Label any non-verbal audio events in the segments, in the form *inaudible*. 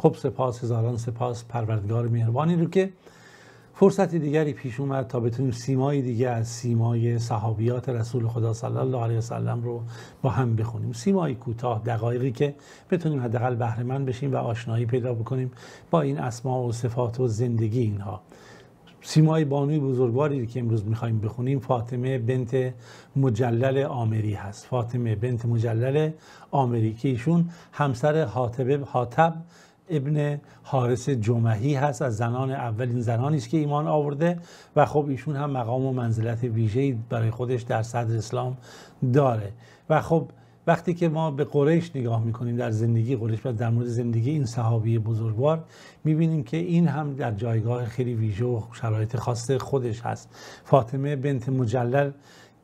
خب سپاس هزاران سپاس پروردگار مهربانی رو که فرصت دیگری پیش اومد تا بتونیم سیمای دیگه از سیمای صحابیات رسول خدا صلی الله علیه وسلم رو با هم بخونیم سیمای کوتاه دقایقی که بتونیم حداقل بهره بشیم و آشنایی پیدا بکنیم با این اسما و صفات و زندگی اینها سیمای بانوی بزرگواری که امروز میخوایم بخونیم فاطمه بنت مجلل آمری هست فاطمه بنت مجلل آمری که ایشون همسر حاتب ابن حارث جمهی هست از زنان اولین زنانی است که ایمان آورده و خب ایشون هم مقام و منزلت ویژه‌ای برای خودش در صدر اسلام داره و خب وقتی که ما به قریش نگاه میکنیم در زندگی قریش و در مورد زندگی این صحابی بزرگوار میبینیم که این هم در جایگاه خیلی ویژه و شرایط خاص خودش هست فاطمه بنت مجلل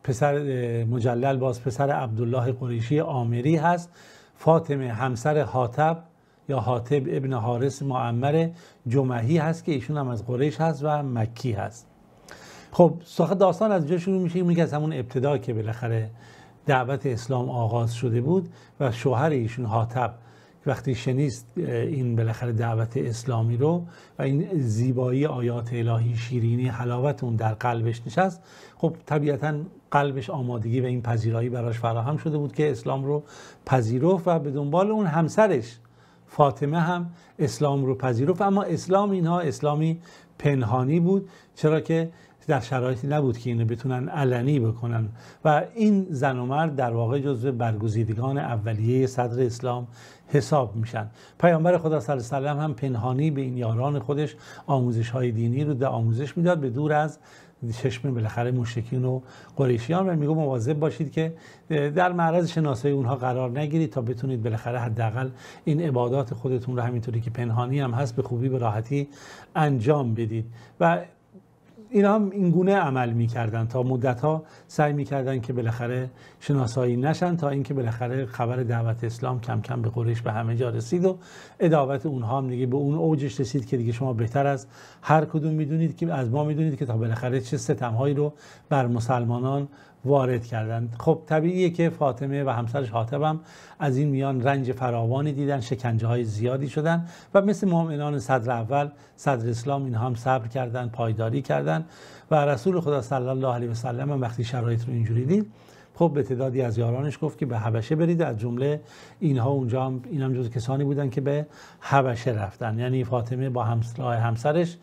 پسر مجلل باز پسر عبدالله قریشی آمری هست فاطمه همسر حاتب یا حاتب ابن حارس معمر جمعهی هست که ایشون هم از قریش هست و مکی هست خب ساخت داستان از جا شروع میشه میگه از همون ابتدا که بالاخره دعوت اسلام آغاز شده بود و شوهر ایشون حاتب وقتی شنیست این بالاخره دعوت اسلامی رو و این زیبایی آیات الهی شیرینی حلاوت اون در قلبش نشست خب طبیعتا قلبش آمادگی و این پذیرایی براش فراهم شده بود که اسلام رو پذیرفت و به دنبال اون همسرش فاطمه هم اسلام رو پذیرفت اما اسلام اینها اسلامی پنهانی بود چرا که در شرایطی نبود که اینو بتونن علنی بکنن و این زن و مرد در واقع جزو برگزیدگان اولیه صدر اسلام حساب میشن پیامبر خدا صلی الله علیه هم پنهانی به این یاران خودش آموزش های دینی رو در آموزش میداد به دور از چشم بالاخره مشرکین و قریشیان و میگو مواظب باشید که در معرض شناسایی اونها قرار نگیرید تا بتونید بالاخره حداقل این عبادات خودتون رو همینطوری که پنهانی هم هست به خوبی به راحتی انجام بدید و اینا هم این گونه عمل میکردن تا مدت ها سعی میکردن که بالاخره شناسایی نشن تا اینکه بالاخره خبر دعوت اسلام کم کم به قریش به همه جا رسید و اداوت اونها هم دیگه به اون اوجش رسید که دیگه شما بهتر از هر کدوم میدونید که از ما میدونید که تا بالاخره چه ستمهایی رو بر مسلمانان وارد کردن خب طبیعیه که فاطمه و همسرش حاتب هم از این میان رنج فراوانی دیدن شکنجه های زیادی شدن و مثل مؤمنان صدر اول صدر اسلام اینها هم صبر کردن پایداری کردن و رسول خدا صلی الله علیه وسلم هم وقتی شرایط رو اینجوری دید خب به تعدادی از یارانش گفت که به حبشه برید از جمله اینها اونجا هم این هم کسانی بودن که به حبشه رفتن یعنی فاطمه با همسرش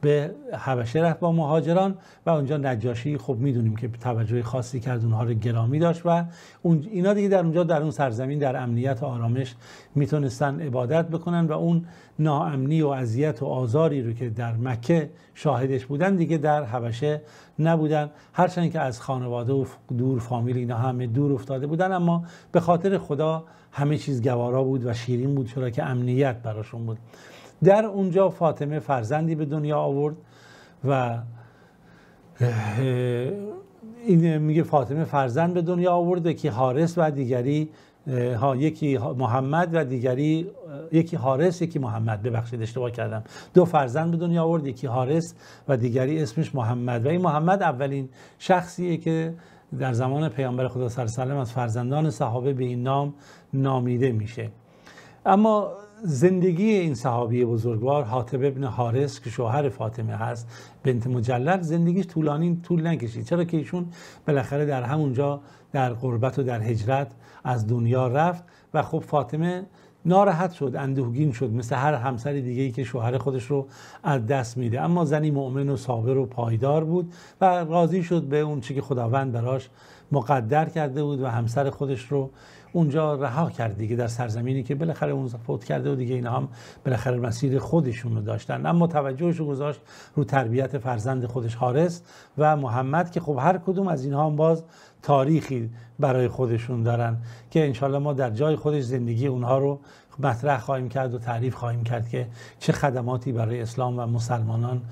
به حبشه رفت با مهاجران و اونجا نجاشی خب میدونیم که توجه خاصی کرد اونها رو گرامی داشت و اینا دیگه در اونجا در اون سرزمین در امنیت و آرامش میتونستن عبادت بکنن و اون ناامنی و اذیت و آزاری رو که در مکه شاهدش بودن دیگه در حبشه نبودن هرچند که از خانواده و دور فامیل اینا همه دور افتاده بودن اما به خاطر خدا همه چیز گوارا بود و شیرین بود چرا که امنیت براشون بود در اونجا فاطمه فرزندی به دنیا آورد و این میگه فاطمه فرزند به دنیا آورد که حارس و دیگری ها یکی محمد و دیگری یکی حارس یکی محمد ببخشید اشتباه کردم دو فرزند به دنیا آورد یکی حارس و دیگری اسمش محمد و این محمد اولین شخصیه که در زمان پیامبر خدا صلی الله علیه از فرزندان صحابه به این نام نامیده میشه اما زندگی این صحابی بزرگوار حاتب ابن حارس که شوهر فاطمه هست بنت مجلل زندگیش طولانی طول نکشید چرا که ایشون بالاخره در همونجا در قربت و در هجرت از دنیا رفت و خب فاطمه ناراحت شد اندوهگین شد مثل هر همسر دیگه ای که شوهر خودش رو از دست میده اما زنی مؤمن و صابر و پایدار بود و راضی شد به اون چی که خداوند براش مقدر کرده بود و همسر خودش رو اونجا رها کرد دیگه در سرزمینی که بالاخره اون فوت کرده و دیگه اینا هم بالاخره مسیر خودشون رو داشتن اما توجهش رو گذاشت رو تربیت فرزند خودش حارث و محمد که خب هر کدوم از اینها هم باز تاریخی برای خودشون دارن که انشالله ما در جای خودش زندگی اونها رو مطرح خواهیم کرد و تعریف خواهیم کرد که چه خدماتی برای اسلام و مسلمانان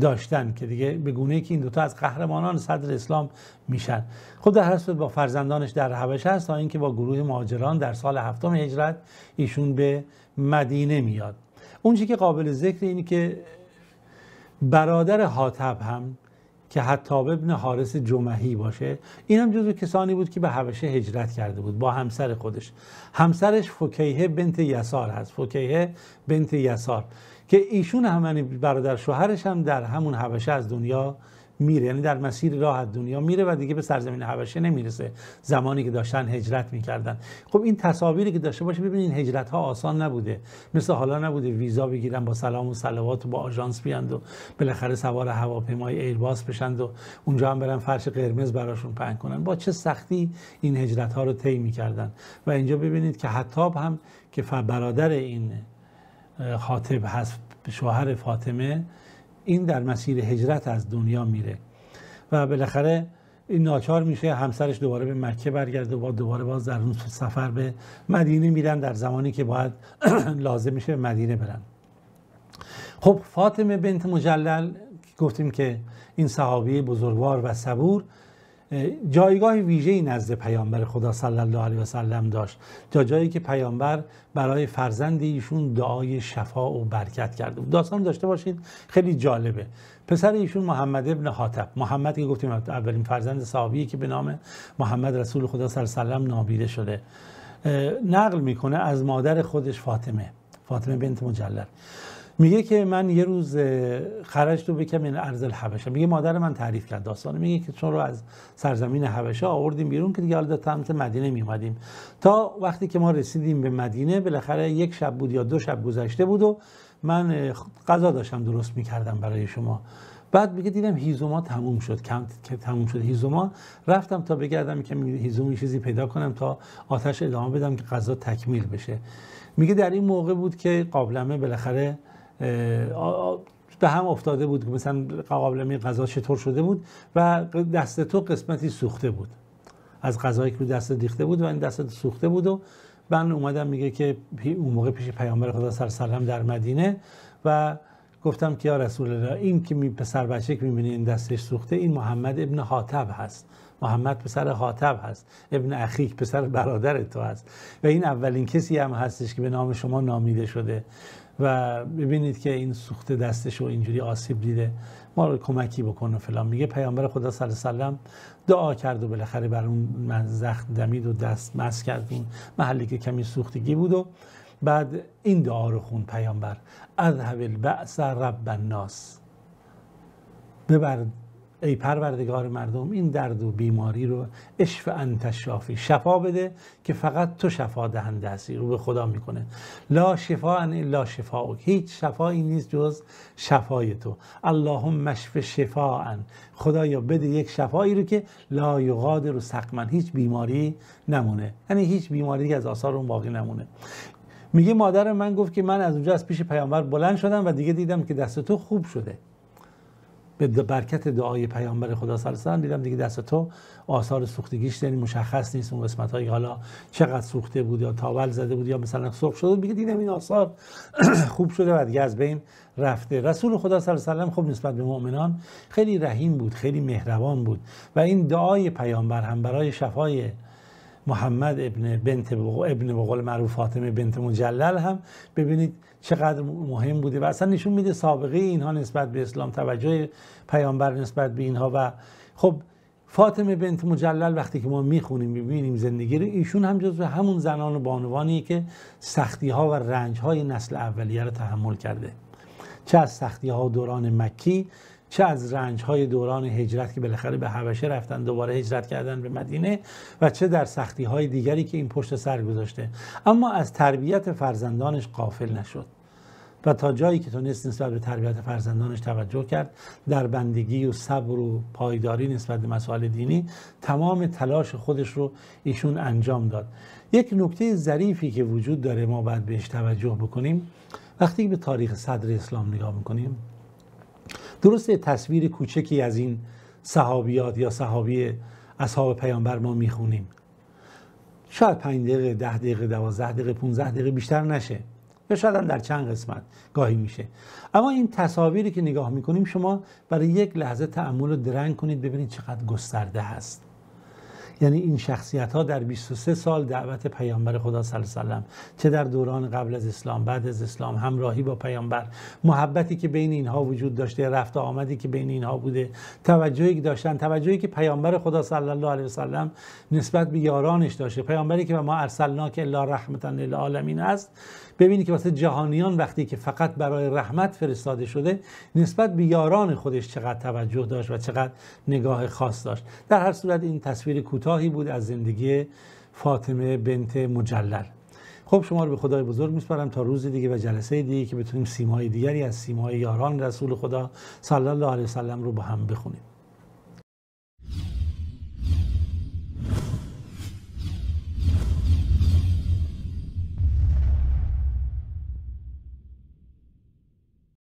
داشتن که دیگه به گونه که این دوتا از قهرمانان صدر اسلام میشن خود در با فرزندانش در حبشه هست تا اینکه با گروه مهاجران در سال هفتم هجرت ایشون به مدینه میاد اون که قابل ذکر اینه که برادر حاتب هم که حتاب ابن حارس جمهی باشه این هم جزو کسانی بود که به حبشه هجرت کرده بود با همسر خودش همسرش فکیه بنت یسار هست فکیه بنت یسار که ایشون هم برادر شوهرش هم در همون حبشه از دنیا میره یعنی در مسیر راه دنیا میره و دیگه به سرزمین حبشه نمیرسه زمانی که داشتن هجرت میکردن خب این تصاویری که داشته باشه ببینید هجرت ها آسان نبوده مثل حالا نبوده ویزا بگیرن با سلام و صلوات و با آژانس بیاند و بالاخره سوار هواپیمای ایرباس بشند و اونجا هم برن فرش قرمز براشون پهن کنن با چه سختی این هجرت ها رو طی میکردن و اینجا ببینید که حتاب هم که برادر این خاطب هست شوهر فاطمه این در مسیر هجرت از دنیا میره و بالاخره این ناچار میشه همسرش دوباره به مکه برگرده و دوباره باز در اون سفر به مدینه میرن در زمانی که باید *clears throat* لازم میشه به مدینه برن خب فاطمه بنت مجلل گفتیم که این صحابی بزرگوار و صبور جایگاه ویژه ای نزد پیامبر خدا صلی الله علیه و سلم داشت تا جایی که پیامبر برای فرزند ایشون دعای شفا و برکت کرده بود داستان داشته باشید خیلی جالبه پسر ایشون محمد ابن حاتب محمد که گفتیم اولین فرزند صحابی که به نام محمد رسول خدا صلی الله علیه و سلم نابیده شده نقل میکنه از مادر خودش فاطمه فاطمه بنت مجلل میگه که من یه روز خرج تو بکم این ارزل الحبشه میگه مادر من تعریف کرد داستان میگه که چون رو از سرزمین حبشه آوردیم بیرون که دیگه حالا سمت مدینه میومدیم تا وقتی که ما رسیدیم به مدینه بالاخره یک شب بود یا دو شب گذشته بود و من قضا داشتم درست میکردم برای شما بعد میگه دیدم هیزوما تموم شد کم که تموم شد هیزوما رفتم تا بگردم که هیزوم چیزی پیدا کنم تا آتش ادامه بدم که غذا تکمیل بشه میگه در این موقع بود که قابلمه بالاخره به هم افتاده بود که مثلا قابلمه این غذا چطور شده بود و دست تو قسمتی سوخته بود از غذایی که دست دیخته بود و این دست سوخته بود و من اومدم میگه که اون موقع پیش پیامبر خدا سر سلام در مدینه و گفتم که یا رسول الله این که می پسر بچه که میبینی این دستش سوخته این محمد ابن حاتب هست محمد پسر حاتب هست ابن اخیک پسر برادر تو هست و این اولین کسی هم هستش که به نام شما نامیده شده و ببینید که این سوخت دستش و اینجوری آسیب دیده ما رو کمکی و فلان میگه پیامبر خدا صلی الله علیه دعا کرد و بالاخره بر اون من زخم دمید و دست مس کرد اون محلی که کمی سوختگی بود و بعد این دعا رو خون پیامبر اذهب البعث رب الناس ببر ای پروردگار مردم این درد و بیماری رو اشف انت شفا بده که فقط تو شفا دهنده هستی رو به خدا میکنه لا شفا ان الا شفا هیچ شفایی نیست جز شفای تو اللهم مشف شفا ان خدایا بده یک شفایی رو که لا رو سقمن هیچ بیماری نمونه یعنی هیچ بیماری از آثار اون باقی نمونه میگه مادر من گفت که من از اونجا از پیش پیامبر بلند شدم و دیگه دیدم که دست تو خوب شده به برکت دعای پیامبر خدا صلی الله علیه دیدم دیگه دست تو آثار سوختگیش یعنی مشخص نیست اون قسمت هایی حالا چقدر سوخته بود یا تاول زده بود یا مثلا سرخ شده دیگه دیدم این آثار *clears throat* خوب شده و دیگه از بین رفته رسول خدا صلی الله علیه خب نسبت به مؤمنان خیلی رحیم بود خیلی مهربان بود و این دعای پیامبر هم برای شفای محمد ابن بنت ابن معروف فاطمه بنت مجلل هم ببینید چقدر مهم بوده و اصلا نشون میده سابقه اینها نسبت به اسلام توجه پیامبر نسبت به اینها و خب فاطمه بنت مجلل وقتی که ما میخونیم میبینیم زندگی رو ایشون هم جزو همون زنان و بانوانیه که سختی ها و رنج های نسل اولیه رو تحمل کرده چه از سختی ها دوران مکی چه از های دوران هجرت که بالاخره به حبشه رفتن دوباره هجرت کردن به مدینه و چه در سختی های دیگری که این پشت سر گذاشته اما از تربیت فرزندانش قافل نشد و تا جایی که تونست نسبت به تربیت فرزندانش توجه کرد در بندگی و صبر و پایداری نسبت به مسائل دینی تمام تلاش خودش رو ایشون انجام داد یک نکته ظریفی که وجود داره ما باید بهش توجه بکنیم وقتی به تاریخ صدر اسلام نگاه میکنیم درسته تصویر کوچکی از این صحابیات یا صحابی اصحاب پیامبر ما میخونیم شاید پنج دقیقه ده دقیقه 12 دقیقه 15 دقیقه بیشتر نشه یا شاید هم در چند قسمت گاهی میشه اما این تصاویری که نگاه میکنیم شما برای یک لحظه تعمل رو درنگ کنید ببینید چقدر گسترده هست یعنی این شخصیت ها در 23 سال دعوت پیامبر خدا صلی الله علیه وسلم چه در دوران قبل از اسلام بعد از اسلام همراهی با پیامبر محبتی که بین اینها وجود داشته رفت آمدی که بین اینها بوده توجهی که داشتن توجهی که پیامبر خدا صلی الله علیه وسلم نسبت به یارانش داشته پیامبری که ما ارسلنا که الا رحمتا للعالمین است ببینید که واسه جهانیان وقتی که فقط برای رحمت فرستاده شده نسبت به یاران خودش چقدر توجه داشت و چقدر نگاه خاص داشت در هر صورت این تصویر کوتاهی بود از زندگی فاطمه بنت مجلل خب شما رو به خدای بزرگ میسپارم تا روز دیگه و جلسه دیگه که بتونیم سیمای دیگری از سیمای یاران رسول خدا صلی الله علیه وسلم رو با هم بخونیم